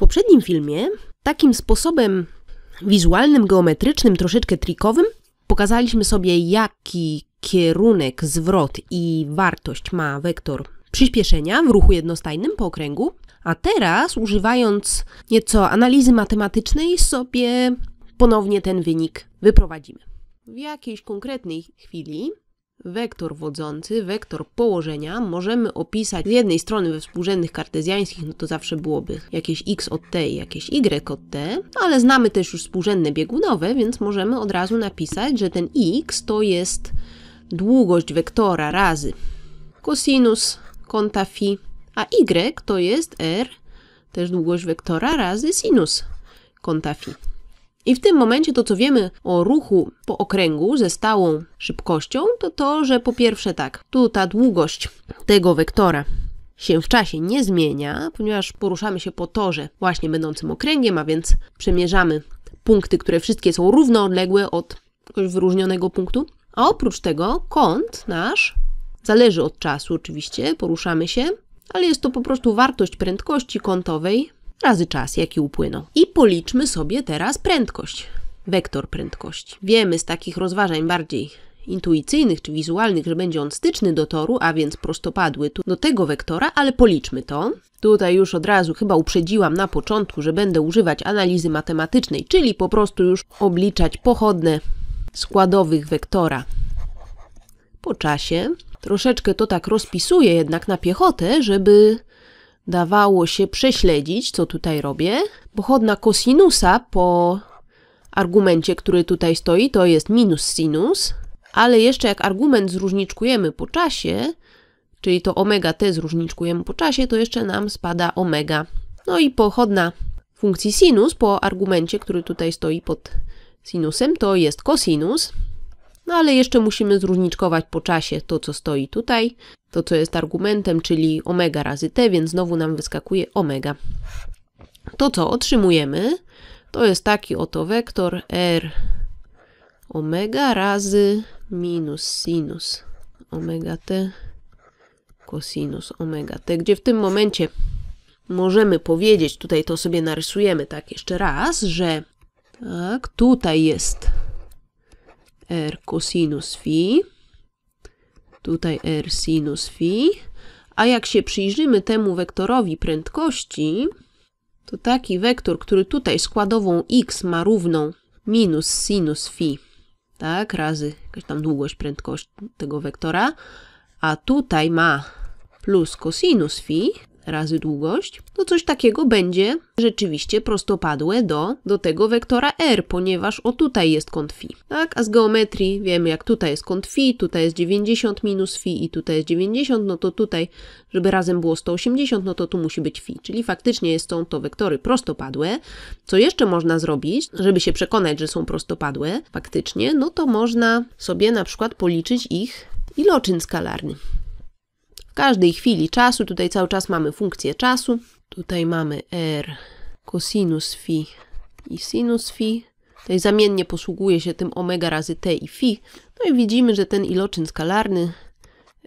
poprzednim filmie takim sposobem wizualnym, geometrycznym, troszeczkę trikowym pokazaliśmy sobie, jaki kierunek, zwrot i wartość ma wektor przyspieszenia w ruchu jednostajnym po okręgu, a teraz używając nieco analizy matematycznej sobie ponownie ten wynik wyprowadzimy. W jakiejś konkretnej chwili Wektor wodzący, wektor położenia możemy opisać z jednej strony we współrzędnych kartezjańskich, no to zawsze byłoby jakieś x od t i jakieś y od t, ale znamy też już współrzędne biegunowe, więc możemy od razu napisać, że ten x to jest długość wektora razy cosinus kąta phi, a y to jest r, też długość wektora razy sinus kąta phi. I w tym momencie to, co wiemy o ruchu po okręgu ze stałą szybkością, to to, że po pierwsze tak, tu ta długość tego wektora się w czasie nie zmienia, ponieważ poruszamy się po torze właśnie będącym okręgiem, a więc przemierzamy punkty, które wszystkie są odległe od jakiegoś wyróżnionego punktu. A oprócz tego kąt nasz zależy od czasu oczywiście, poruszamy się, ale jest to po prostu wartość prędkości kątowej razy czas, jaki upłynął. I policzmy sobie teraz prędkość, wektor prędkości. Wiemy z takich rozważań bardziej intuicyjnych czy wizualnych, że będzie on styczny do toru, a więc prostopadły do tego wektora, ale policzmy to. Tutaj już od razu chyba uprzedziłam na początku, że będę używać analizy matematycznej, czyli po prostu już obliczać pochodne składowych wektora po czasie. Troszeczkę to tak rozpisuję jednak na piechotę, żeby dawało się prześledzić, co tutaj robię. Pochodna kosinusa po argumencie, który tutaj stoi, to jest minus sinus, ale jeszcze jak argument zróżniczkujemy po czasie, czyli to omega t zróżniczkujemy po czasie, to jeszcze nam spada omega. No i pochodna funkcji sinus po argumencie, który tutaj stoi pod sinusem, to jest kosinus. No ale jeszcze musimy zróżniczkować po czasie to, co stoi tutaj to, co jest argumentem, czyli omega razy t, więc znowu nam wyskakuje omega. To, co otrzymujemy, to jest taki oto wektor r omega razy minus sinus omega t kosinus omega t, gdzie w tym momencie możemy powiedzieć, tutaj to sobie narysujemy tak jeszcze raz, że tak, tutaj jest r kosinus phi, tutaj r sinus phi. A jak się przyjrzymy temu wektorowi prędkości, to taki wektor, który tutaj składową x ma równą minus sinus phi, tak, razy jakaś tam długość prędkości tego wektora, a tutaj ma plus cosinus phi, razy długość, to coś takiego będzie rzeczywiście prostopadłe do, do tego wektora r, ponieważ o tutaj jest kąt φ. Tak, a z geometrii wiemy jak tutaj jest kąt φ, tutaj jest 90 minus φ i tutaj jest 90, no to tutaj, żeby razem było 180, no to tu musi być φ. czyli faktycznie są to wektory prostopadłe. Co jeszcze można zrobić, żeby się przekonać, że są prostopadłe faktycznie, no to można sobie na przykład policzyć ich iloczyn skalarny. W każdej chwili czasu, tutaj cały czas mamy funkcję czasu, tutaj mamy r cosinus phi i sinus phi. Tutaj zamiennie posługuje się tym omega razy t i phi. No i widzimy, że ten iloczyn skalarny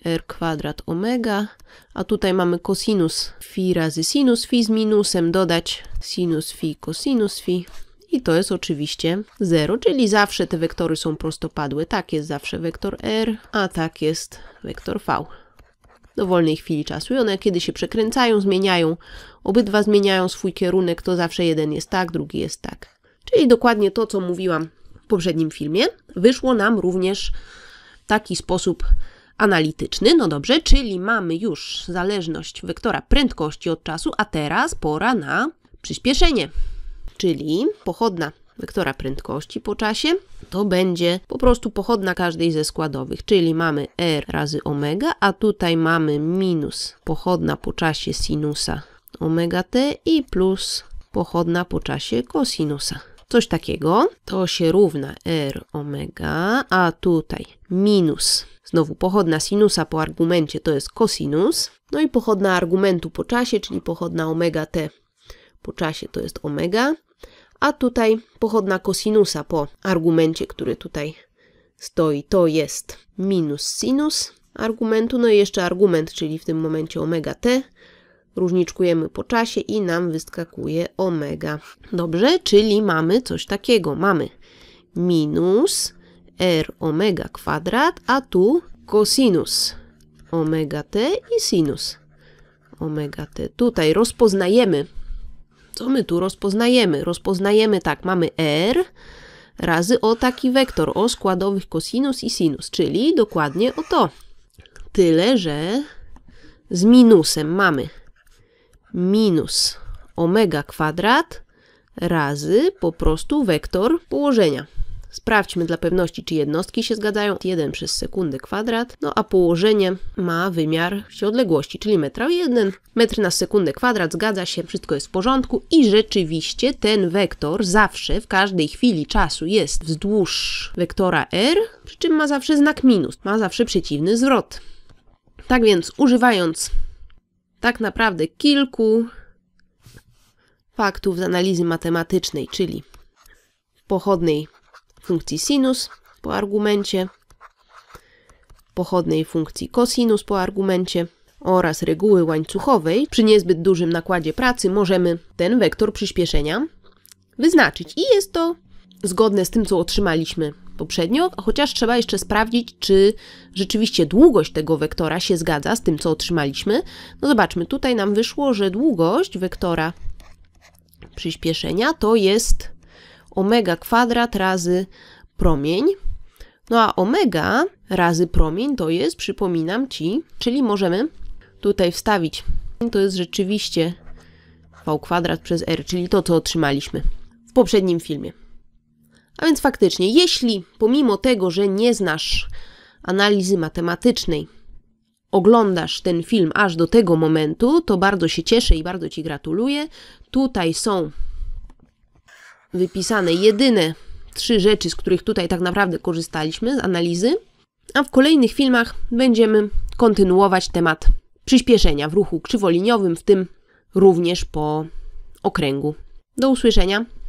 r kwadrat omega, a tutaj mamy cosinus phi razy sinus phi z minusem dodać sinus phi cosinus phi i to jest oczywiście 0, czyli zawsze te wektory są prostopadłe. Tak jest zawsze wektor r, a tak jest wektor v do wolnej chwili czasu i one kiedy się przekręcają, zmieniają, obydwa zmieniają swój kierunek, to zawsze jeden jest tak, drugi jest tak. Czyli dokładnie to, co mówiłam w poprzednim filmie, wyszło nam również w taki sposób analityczny. No dobrze, czyli mamy już zależność wektora prędkości od czasu, a teraz pora na przyspieszenie. Czyli pochodna wektora prędkości po czasie, to będzie po prostu pochodna każdej ze składowych, czyli mamy r razy omega, a tutaj mamy minus pochodna po czasie sinusa omega t i plus pochodna po czasie kosinusa. Coś takiego. To się równa r omega, a tutaj minus Znowu pochodna sinusa po argumencie to jest kosinus, no i pochodna argumentu po czasie, czyli pochodna omega t po czasie to jest omega, a tutaj pochodna kosinusa po argumencie, który tutaj stoi, to jest minus sinus argumentu, no i jeszcze argument, czyli w tym momencie omega t, różniczkujemy po czasie i nam wyskakuje omega. Dobrze, czyli mamy coś takiego, mamy minus r omega kwadrat, a tu kosinus omega t i sinus omega t. Tutaj rozpoznajemy co my tu rozpoznajemy? Rozpoznajemy tak, mamy R razy o taki wektor, o składowych kosinus i sinus, czyli dokładnie o to. Tyle, że z minusem mamy minus omega kwadrat razy po prostu wektor położenia. Sprawdźmy dla pewności, czy jednostki się zgadzają. 1 przez sekundę kwadrat, no a położenie ma wymiar odległości, czyli metra 1. Metr na sekundę kwadrat zgadza się, wszystko jest w porządku i rzeczywiście ten wektor zawsze, w każdej chwili czasu jest wzdłuż wektora r, przy czym ma zawsze znak minus, ma zawsze przeciwny zwrot. Tak więc używając tak naprawdę kilku faktów z analizy matematycznej, czyli pochodnej funkcji sinus po argumencie, pochodnej funkcji cosinus po argumencie oraz reguły łańcuchowej, przy niezbyt dużym nakładzie pracy możemy ten wektor przyspieszenia wyznaczyć. I jest to zgodne z tym, co otrzymaliśmy poprzednio, chociaż trzeba jeszcze sprawdzić, czy rzeczywiście długość tego wektora się zgadza z tym, co otrzymaliśmy. No zobaczmy, tutaj nam wyszło, że długość wektora przyspieszenia to jest omega kwadrat razy promień. No a omega razy promień to jest, przypominam Ci, czyli możemy tutaj wstawić. To jest rzeczywiście v kwadrat przez r, czyli to, co otrzymaliśmy w poprzednim filmie. A więc faktycznie, jeśli pomimo tego, że nie znasz analizy matematycznej, oglądasz ten film aż do tego momentu, to bardzo się cieszę i bardzo Ci gratuluję. Tutaj są wypisane jedyne trzy rzeczy, z których tutaj tak naprawdę korzystaliśmy z analizy, a w kolejnych filmach będziemy kontynuować temat przyspieszenia w ruchu krzywoliniowym, w tym również po okręgu. Do usłyszenia.